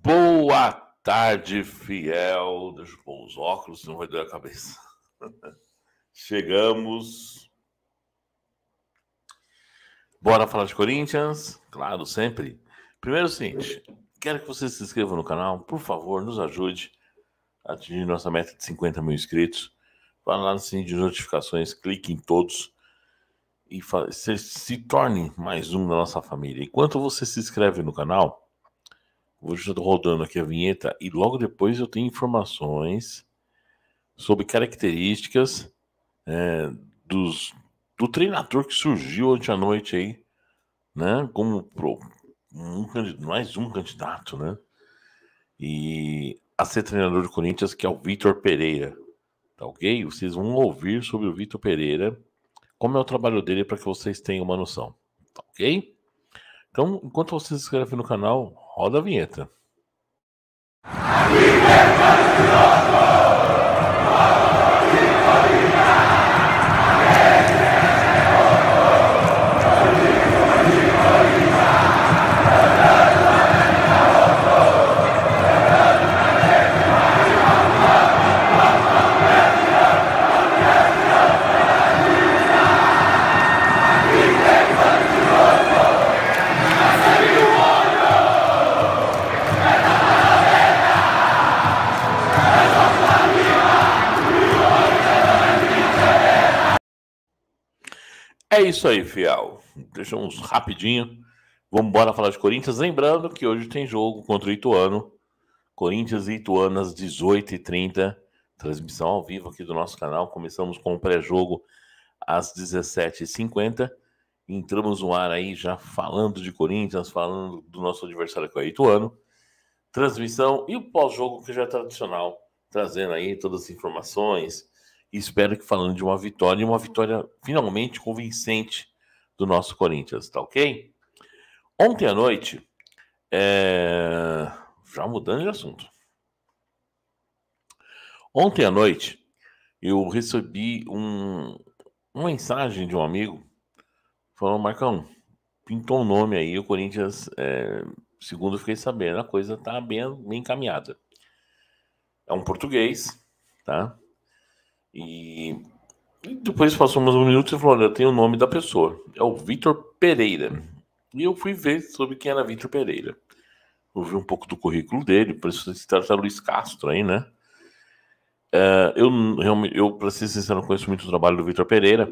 Boa tarde, fiel. Deixa eu pôr os óculos, não vai doer a cabeça. Chegamos. Bora falar de Corinthians? Claro, sempre. Primeiro é o seguinte: quero que você se inscreva no canal, por favor, nos ajude a atingir nossa meta de 50 mil inscritos. Vá lá no sininho de notificações, clique em todos e se, se torne mais um da nossa família. Enquanto você se inscreve no canal, Vou just rodando aqui a vinheta e logo depois eu tenho informações sobre características é, dos, do treinador que surgiu ontem à noite aí, né? Como pro, um, mais um candidato, né? E a ser treinador do Corinthians, que é o Vitor Pereira. Tá ok? Vocês vão ouvir sobre o Vitor Pereira, como é o trabalho dele, para que vocês tenham uma noção. Tá ok? Então, enquanto você se inscreve no canal, Roda a vinheta. É isso aí, fiel. Deixamos rapidinho. Vamos embora falar de Corinthians. Lembrando que hoje tem jogo contra o Ituano. Corinthians e Ituano às 18h30. Transmissão ao vivo aqui do nosso canal. Começamos com o pré-jogo às 17h50. Entramos no ar aí já falando de Corinthians, falando do nosso adversário que é o Ituano. Transmissão e o pós-jogo que já é tradicional. Trazendo aí todas as informações, e espero que falando de uma vitória, e uma vitória finalmente convincente do nosso Corinthians, tá ok? Ontem à noite, é... já mudando de assunto. Ontem à noite, eu recebi um, uma mensagem de um amigo falando: Marcão, pintou um nome aí, o Corinthians, é, segundo fiquei sabendo, a coisa tá bem, bem encaminhada. É um português, tá? E, e depois passou mais um minuto e falou: Olha, eu tenho o nome da pessoa. É o Vitor Pereira. E eu fui ver sobre quem era Vitor Pereira. Ouvi vi um pouco do currículo dele, por isso se trata tá Luiz Castro aí, né? Eh, eu, realmente, eu, pra ser sincero, não conheço muito o trabalho do Vitor Pereira.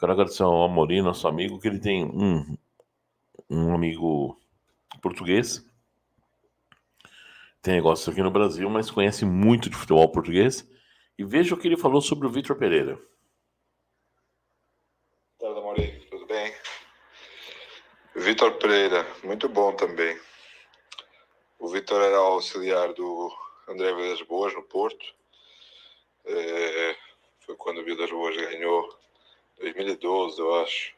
Quero agradecer ao Amorim, nosso amigo, que ele tem um, um amigo português. Tem negócio aqui no Brasil, mas conhece muito de futebol português. E veja o que ele falou sobre o Vitor Pereira. Boa tarde, Maurício. Tudo bem? Vitor Pereira, muito bom também. O Vitor era auxiliar do André Vidas Boas no Porto. É, foi quando o Vidas Boas ganhou 2012, eu acho.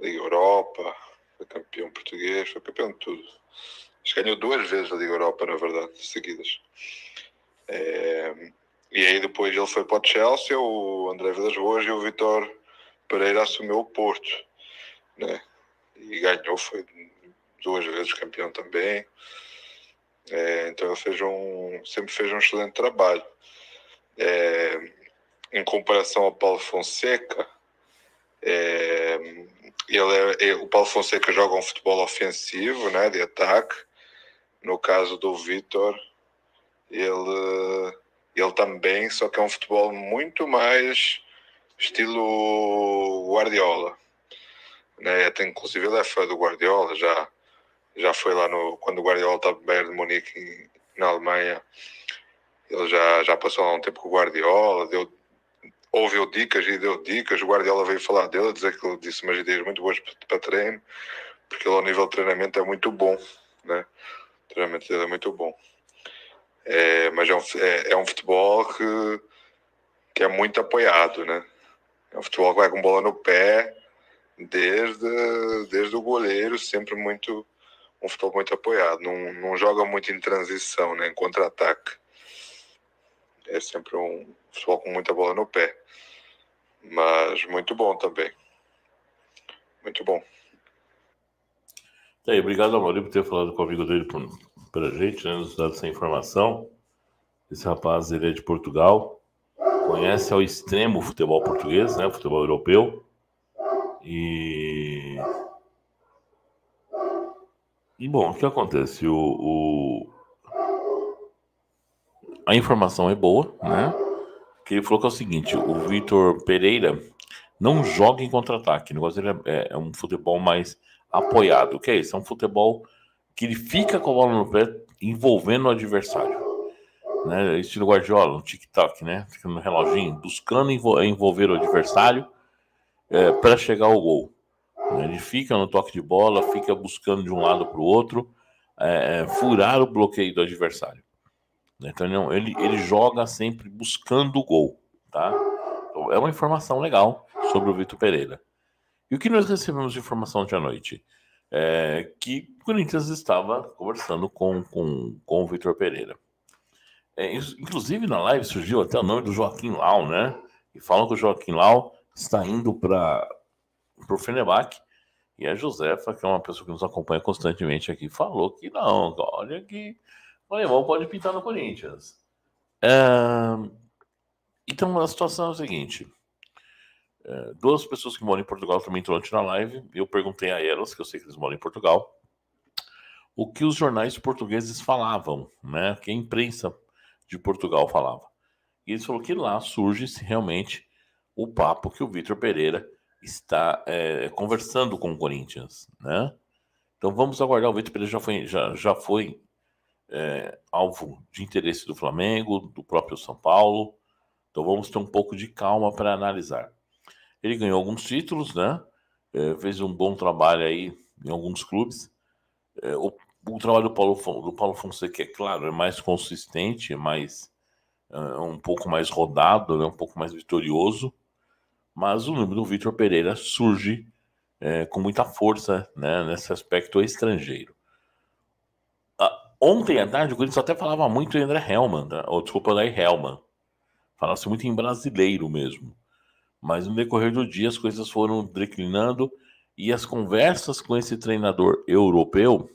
Liga Europa, foi campeão português, foi campeão de tudo. Acho que ganhou duas vezes a Liga Europa, na verdade, seguidas. É, e aí depois ele foi para o Chelsea, o André Vilas Boas e o Vitor Pereira assumiu o Porto. Né? E ganhou, foi duas vezes campeão também. É, então ele fez um, sempre fez um excelente trabalho. É, em comparação ao Paulo Fonseca, é, ele é, é o Paulo Fonseca joga um futebol ofensivo, né, de ataque. No caso do Vitor, ele ele também, só que é um futebol muito mais estilo Guardiola. Né? Até, inclusive ele é fã do Guardiola, já, já foi lá no, quando o Guardiola estava no Bayern de Munique na Alemanha, ele já, já passou lá um tempo com o Guardiola, deu, ouviu dicas e deu dicas, o Guardiola veio falar dele, dizer que ele disse umas ideias muito boas para, para treino, porque ele ao nível de treinamento é muito bom, né? O treinamento dele é muito bom. É, mas é um, é, é um futebol que, que, é muito apoiado, né? É um futebol que vai com bola no pé, desde, desde o goleiro, sempre muito um futebol muito apoiado. Não, não joga muito em transição, né? em contra-ataque. É sempre um futebol com muita bola no pé. Mas muito bom também. Muito bom. Tá aí, obrigado, Amorim, por ter falado com o amigo dele por, para a gente, né, nos dados essa informação. Esse rapaz, ele é de Portugal, conhece ao extremo o futebol português, né, o futebol europeu. E... E, bom, o que acontece? O, o... A informação é boa, né? Que ele falou que é o seguinte, o Vitor Pereira não joga em contra-ataque. O negócio dele é, é, é um futebol mais apoiado. O que é isso? É um futebol que ele fica com a bola no pé, envolvendo o adversário. Né, estilo Guardiola, um tic-tac, né? Fica no reloginho, buscando envolver o adversário é, para chegar ao gol. Né? Ele fica no toque de bola, fica buscando de um lado para o outro, é, é, furar o bloqueio do adversário. Então não, ele, ele joga sempre buscando o gol, tá? Então, é uma informação legal sobre o Vitor Pereira. E o que nós recebemos de informação de à noite? é, que o Corinthians estava conversando com, com, com o Vitor Pereira. É, inclusive, na live surgiu até o nome do Joaquim Lau, né? E falam que o Joaquim Lau está indo para o Fenerbahçe. E a Josefa, que é uma pessoa que nos acompanha constantemente aqui, falou que não, olha que o alemão pode pintar no Corinthians. É, então, a situação é a seguinte. É, duas pessoas que moram em Portugal também estão ontem na live. Eu perguntei a elas, que eu sei que eles moram em Portugal, o que os jornais portugueses falavam, né? Que a imprensa de Portugal falava. E eles falaram que lá surge realmente o papo que o Vitor Pereira está é, conversando com o Corinthians, né? Então vamos aguardar. O Vitor Pereira já foi, já, já foi é, alvo de interesse do Flamengo, do próprio São Paulo. Então vamos ter um pouco de calma para analisar. Ele ganhou alguns títulos, né? É, fez um bom trabalho aí em alguns clubes. É, o, o, trabalho do Paulo, do Paulo Fonseca, é claro, é mais consistente, é mais é, é, um pouco mais rodado, né? um pouco mais vitorioso. Mas o nome do Vitor Pereira surge é, com muita força né? nesse aspecto estrangeiro. Ah, ontem à tarde, o Corinthians até falava muito em André Hellman, né? ou desculpa, André Hellman. Falasse muito em brasileiro mesmo. Mas no decorrer do dia as coisas foram declinando e as conversas com esse treinador europeu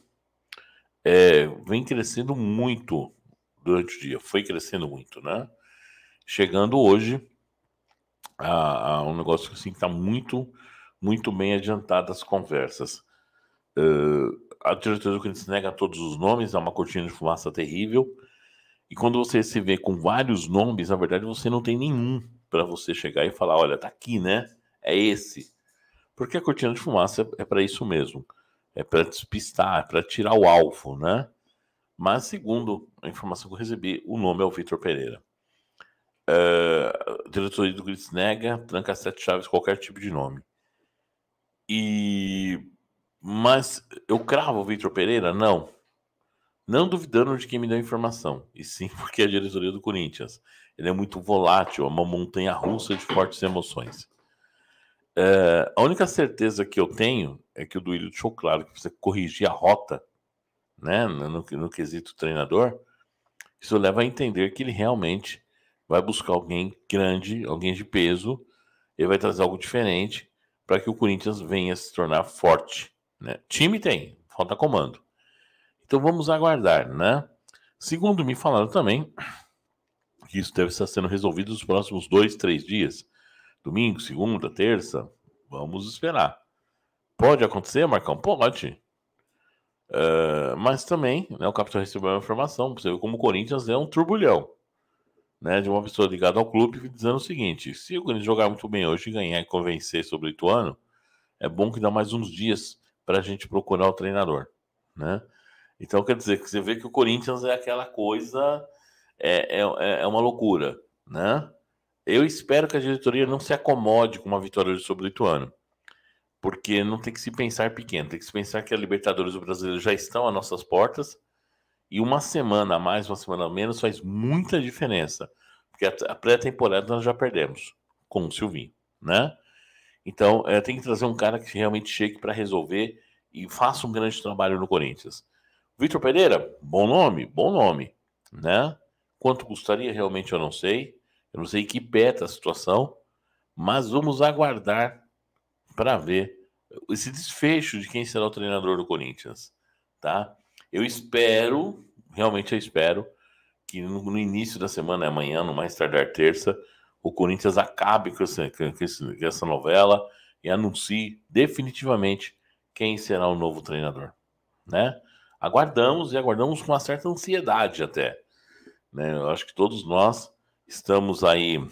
é, vem crescendo muito durante o dia, foi crescendo muito, né? Chegando hoje a, a um negócio assim que está muito, muito bem adiantado as conversas. Uh, a diretoria do Corinthians nega todos os nomes, é uma cortina de fumaça terrível. E quando você se vê com vários nomes, na verdade você não tem nenhum para você chegar e falar, olha, tá aqui, né? É esse. Porque a cortina de fumaça é para isso mesmo. É para despistar, é para tirar o alvo, né? Mas, segundo a informação que eu recebi, o nome é o Vitor Pereira. Uh, diretoria do Grits nega, tranca sete chaves, qualquer tipo de nome. E. Mas eu cravo o Vitor Pereira? Não. Não duvidando de quem me deu a informação, e sim porque é a diretoria do Corinthians. Ele é muito volátil, é uma montanha russa de fortes emoções. É, a única certeza que eu tenho é que o Duílio deixou claro que precisa corrigir a rota né, no, no quesito treinador. Isso leva a entender que ele realmente vai buscar alguém grande, alguém de peso, ele vai trazer algo diferente para que o Corinthians venha se tornar forte. Né? Time tem, falta comando. Então vamos aguardar, né? Segundo me falaram também, que isso deve estar sendo resolvido nos próximos dois, três dias. Domingo, segunda, terça. Vamos esperar. Pode acontecer, Marcão? Pode. Uh, mas também, né, o capitão recebeu uma informação, você vê como o Corinthians é um turbulhão. Né, de uma pessoa ligada ao clube dizendo o seguinte: se o Corinthians jogar muito bem hoje, e ganhar e convencer sobre o Ituano, é bom que dá mais uns dias para a gente procurar o treinador. Né? Então, quer dizer que você vê que o Corinthians é aquela coisa, é, é, é, é uma loucura, né? Eu espero que a diretoria não se acomode com uma vitória sobre o Ituano, porque não tem que se pensar pequeno, tem que se pensar que a Libertadores do Brasileiro já estão às nossas portas e uma semana a mais, uma semana a menos faz muita diferença, porque a pré-temporada nós já perdemos com o Silvinho, né? Então, é, tem que trazer um cara que realmente chegue para resolver e faça um grande trabalho no Corinthians. Vitor Pereira, bom nome, bom nome, né? Quanto custaria realmente eu não sei. Eu não sei que peta tá a situação, mas vamos aguardar para ver esse desfecho de quem será o treinador do Corinthians, tá? Eu espero, realmente eu espero que no, no início da semana, é amanhã, no mais tardar é terça, o Corinthians acabe com essa, com essa novela e anuncie definitivamente quem será o novo treinador, né? aguardamos e aguardamos com uma certa ansiedade até. Né? Eu acho que todos nós estamos aí,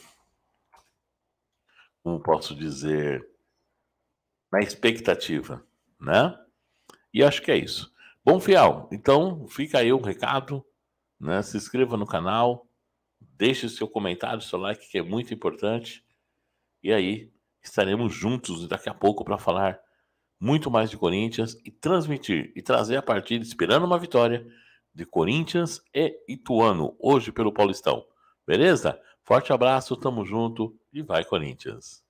como posso dizer, na expectativa, né? E acho que é isso. Bom, fiel, então fica aí o recado, né? Se inscreva no canal, deixe seu comentário, seu like, que é muito importante. E aí estaremos juntos daqui a pouco para falar muito mais de Corinthians e transmitir e trazer a partida esperando uma vitória de Corinthians e Ituano hoje pelo Paulistão. Beleza? Forte abraço, tamo junto e vai Corinthians.